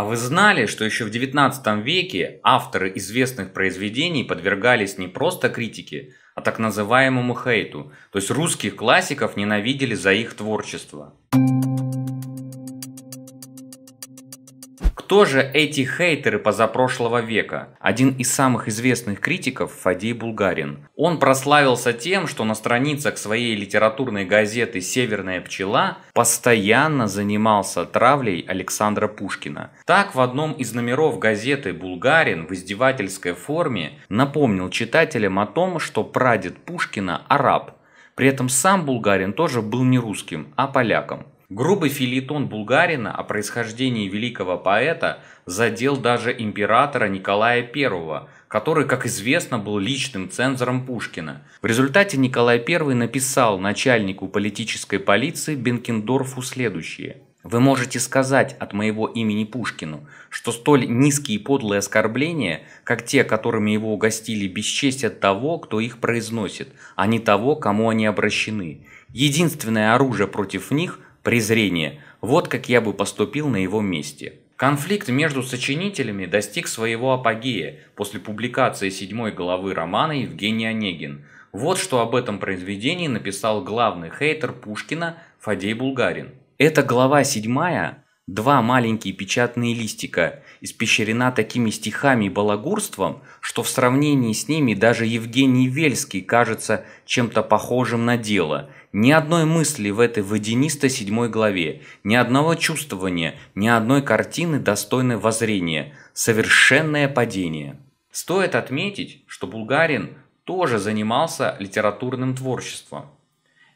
А вы знали, что еще в 19 веке авторы известных произведений подвергались не просто критике, а так называемому хейту, то есть русских классиков ненавидели за их творчество. Музыка Кто же эти хейтеры позапрошлого века? Один из самых известных критиков – Фадей Булгарин. Он прославился тем, что на страницах своей литературной газеты «Северная пчела» постоянно занимался травлей Александра Пушкина. Так, в одном из номеров газеты «Булгарин» в издевательской форме напомнил читателям о том, что прадед Пушкина – араб. При этом сам Булгарин тоже был не русским, а поляком. Грубый филитон Булгарина о происхождении великого поэта задел даже императора Николая I, который, как известно, был личным цензором Пушкина. В результате Николай I написал начальнику политической полиции Бенкендорфу следующее – вы можете сказать от моего имени Пушкину, что столь низкие и подлые оскорбления, как те, которыми его угостили, бесчестят того, кто их произносит, а не того, кому они обращены. Единственное оружие против них – презрение. Вот как я бы поступил на его месте. Конфликт между сочинителями достиг своего апогея после публикации седьмой главы романа Евгений Онегин. Вот что об этом произведении написал главный хейтер Пушкина Фадей Булгарин. Эта глава седьмая два маленькие печатные листика, испещрена такими стихами и балагурством, что в сравнении с ними даже Евгений Вельский кажется чем-то похожим на дело. Ни одной мысли в этой водянистой седьмой главе, ни одного чувствования, ни одной картины достойной воззрения. Совершенное падение. Стоит отметить, что Булгарин тоже занимался литературным творчеством.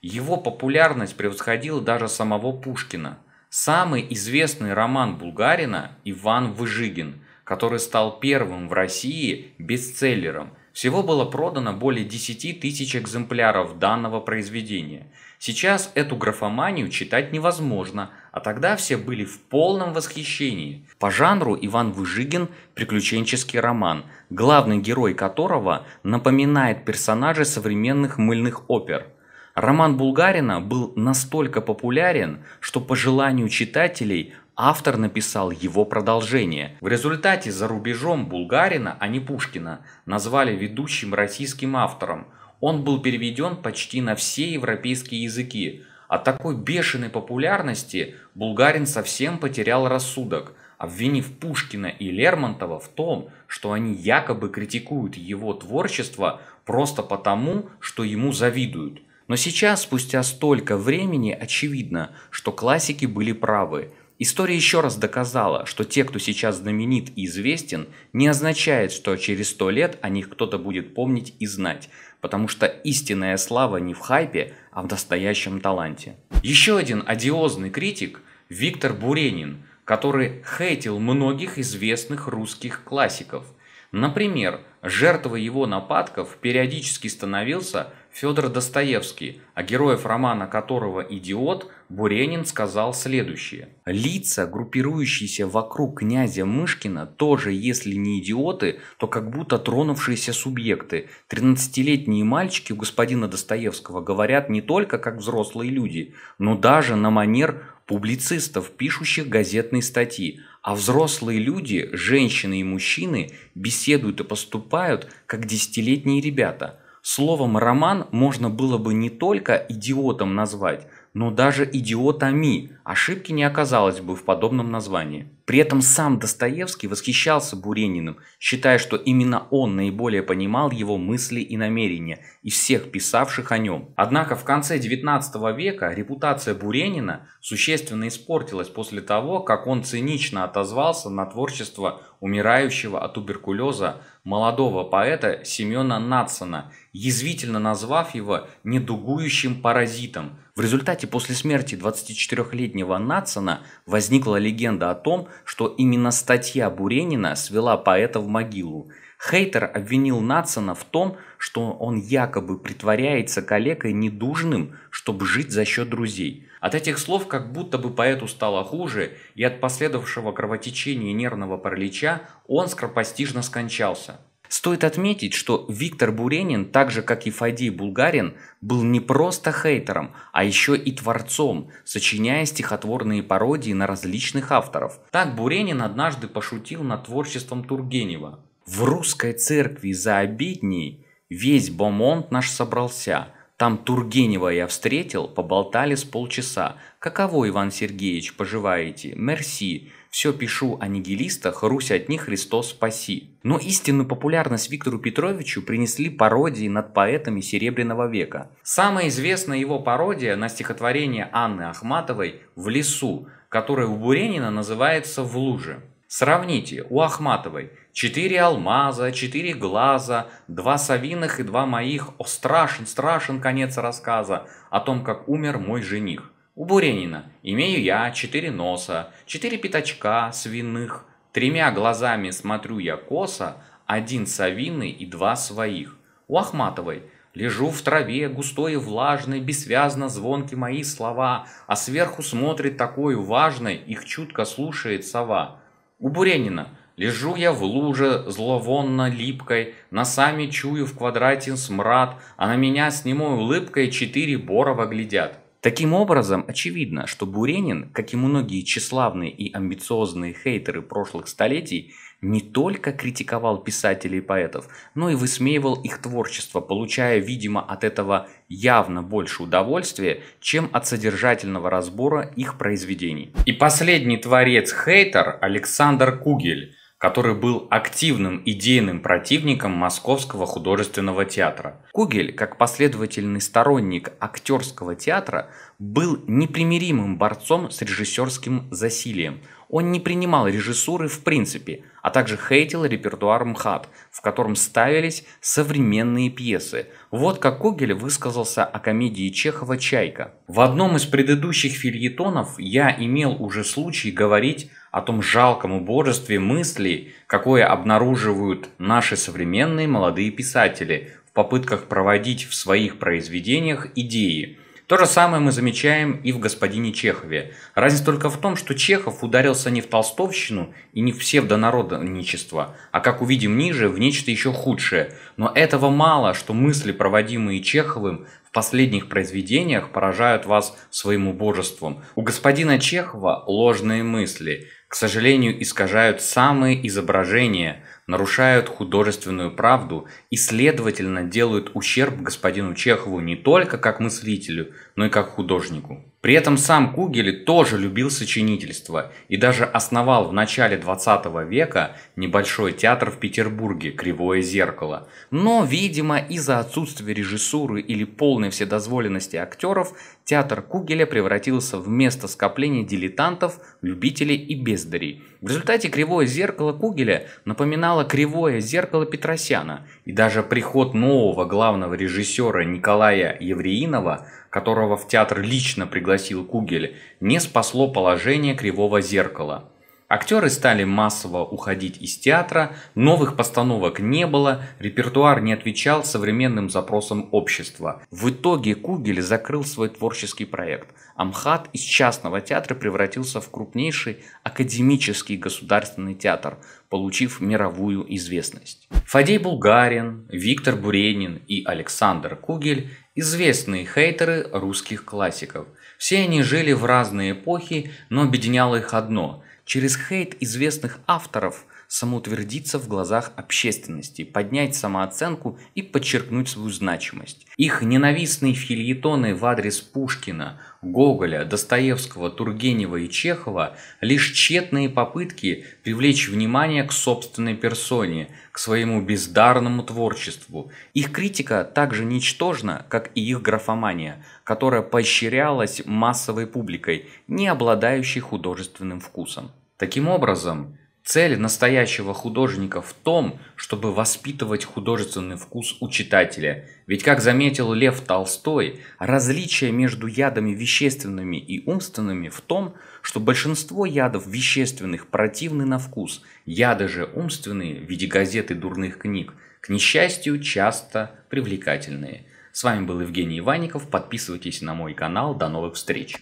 Его популярность превосходила даже самого Пушкина. Самый известный роман Булгарина «Иван Выжигин», который стал первым в России бестселлером. Всего было продано более 10 тысяч экземпляров данного произведения. Сейчас эту графоманию читать невозможно, а тогда все были в полном восхищении. По жанру Иван Выжигин – приключенческий роман, главный герой которого напоминает персонажей современных мыльных опер – Роман Булгарина был настолько популярен, что по желанию читателей автор написал его продолжение. В результате за рубежом Булгарина, а не Пушкина, назвали ведущим российским автором. Он был переведен почти на все европейские языки. От такой бешеной популярности Булгарин совсем потерял рассудок – обвинив Пушкина и Лермонтова в том, что они якобы критикуют его творчество просто потому, что ему завидуют – но сейчас, спустя столько времени, очевидно, что классики были правы. История еще раз доказала, что те, кто сейчас знаменит и известен, не означает, что через сто лет о них кто-то будет помнить и знать, потому что истинная слава не в хайпе, а в настоящем таланте. Еще один одиозный критик – Виктор Буренин, который хейтил многих известных русских классиков. Например, жертвой его нападков периодически становился – Федор Достоевский, о героев романа которого «Идиот» Буренин сказал следующее. «Лица, группирующиеся вокруг князя Мышкина, тоже, если не идиоты, то как будто тронувшиеся субъекты. 13-летние мальчики у господина Достоевского говорят не только как взрослые люди, но даже на манер публицистов, пишущих газетные статьи, а взрослые люди, женщины и мужчины, беседуют и поступают, как десятилетние ребята – Словом роман можно было бы не только идиотом назвать, но даже идиотами ошибки не оказалось бы в подобном названии. При этом сам Достоевский восхищался Бурениным, считая, что именно он наиболее понимал его мысли и намерения и всех писавших о нем. Однако в конце 19 века репутация Буренина существенно испортилась после того, как он цинично отозвался на творчество умирающего от туберкулеза молодого поэта Семена Натсона, язвительно назвав его «недугующим паразитом», в результате после смерти 24-летнего Нацина возникла легенда о том, что именно статья Буренина свела поэта в могилу. Хейтер обвинил Нацина в том, что он якобы притворяется коллегой недужным, чтобы жить за счет друзей. От этих слов как будто бы поэту стало хуже, и от последовавшего кровотечения и нервного паралича он скоропостижно скончался. Стоит отметить, что Виктор Буренин, так же как и Фадей Булгарин, был не просто хейтером, а еще и творцом, сочиняя стихотворные пародии на различных авторов. Так Буренин однажды пошутил над творчеством Тургенева. «В русской церкви за обидней весь Бомонт наш собрался. Там Тургенева я встретил, поболтали с полчаса. Каково, Иван Сергеевич, поживаете? Мерси. Все пишу о нигилистах, Русь от них Христос спаси. Но истинную популярность Виктору Петровичу принесли пародии над поэтами Серебряного века. Самая известная его пародия на стихотворение Анны Ахматовой «В лесу», которое у Буренина называется «В луже». Сравните, у Ахматовой четыре алмаза, четыре глаза, два совиных и два моих, о страшен, страшен конец рассказа о том, как умер мой жених. У Буренина имею я четыре носа, четыре пятачка свиных, тремя глазами смотрю я косо, один совиный и два своих. У Ахматовой лежу в траве, густой и влажной, бессвязно звонки мои слова, а сверху смотрит такой важной, их чутко слушает сова. У Буренина Лежу я в луже зловонно липкой, носами чую в квадрате смрад, а на меня с немой улыбкой четыре борова глядят. Таким образом, очевидно, что Буренин, как и многие тщеславные и амбициозные хейтеры прошлых столетий, не только критиковал писателей и поэтов, но и высмеивал их творчество, получая, видимо, от этого явно больше удовольствия, чем от содержательного разбора их произведений. И последний творец-хейтер Александр Кугель – который был активным идейным противником Московского художественного театра. Кугель, как последовательный сторонник актерского театра, был непримиримым борцом с режиссерским засилием. Он не принимал режиссуры в принципе, а также хейтил репертуар МХАТ, в котором ставились современные пьесы. Вот как Кугель высказался о комедии Чехова «Чайка». В одном из предыдущих фильетонов я имел уже случай говорить о том жалком убожестве мыслей, какое обнаруживают наши современные молодые писатели в попытках проводить в своих произведениях идеи. То же самое мы замечаем и в «Господине Чехове». Разница только в том, что Чехов ударился не в толстовщину и не в псевдонародничество, а, как увидим ниже, в нечто еще худшее. Но этого мало, что мысли, проводимые Чеховым, в последних произведениях поражают вас своим убожеством. У господина Чехова ложные мысли, к сожалению, искажают самые изображения, нарушают художественную правду и, следовательно, делают ущерб господину Чехову не только как мыслителю, но и как художнику. При этом сам Кугель тоже любил сочинительство и даже основал в начале 20 века небольшой театр в Петербурге «Кривое зеркало». Но, видимо, из-за отсутствия режиссуры или полной вседозволенности актеров, театр Кугеля превратился в место скопления дилетантов, любителей и бездарей. В результате «Кривое зеркало» Кугеля напоминало «Кривое зеркало» Петросяна, и даже приход нового главного режиссера Николая Евреинова – которого в театр лично пригласил Кугель, не спасло положение кривого зеркала. Актеры стали массово уходить из театра, новых постановок не было, репертуар не отвечал современным запросам общества. В итоге Кугель закрыл свой творческий проект. Амхат из частного театра превратился в крупнейший академический государственный театр, получив мировую известность. Фадей Булгарин, Виктор Буренин и Александр Кугель – известные хейтеры русских классиков. Все они жили в разные эпохи, но объединяло их одно – через хейт известных авторов – самоутвердиться в глазах общественности, поднять самооценку и подчеркнуть свою значимость. Их ненавистные фильетоны в адрес Пушкина, Гоголя, Достоевского, Тургенева и Чехова – лишь тщетные попытки привлечь внимание к собственной персоне, к своему бездарному творчеству. Их критика так же ничтожна, как и их графомания, которая поощрялась массовой публикой, не обладающей художественным вкусом. Таким образом, Цель настоящего художника в том, чтобы воспитывать художественный вкус у читателя. Ведь, как заметил Лев Толстой, различие между ядами вещественными и умственными в том, что большинство ядов вещественных противны на вкус, яды же умственные в виде газет и дурных книг, к несчастью, часто привлекательные. С вами был Евгений Иванников, подписывайтесь на мой канал, до новых встреч!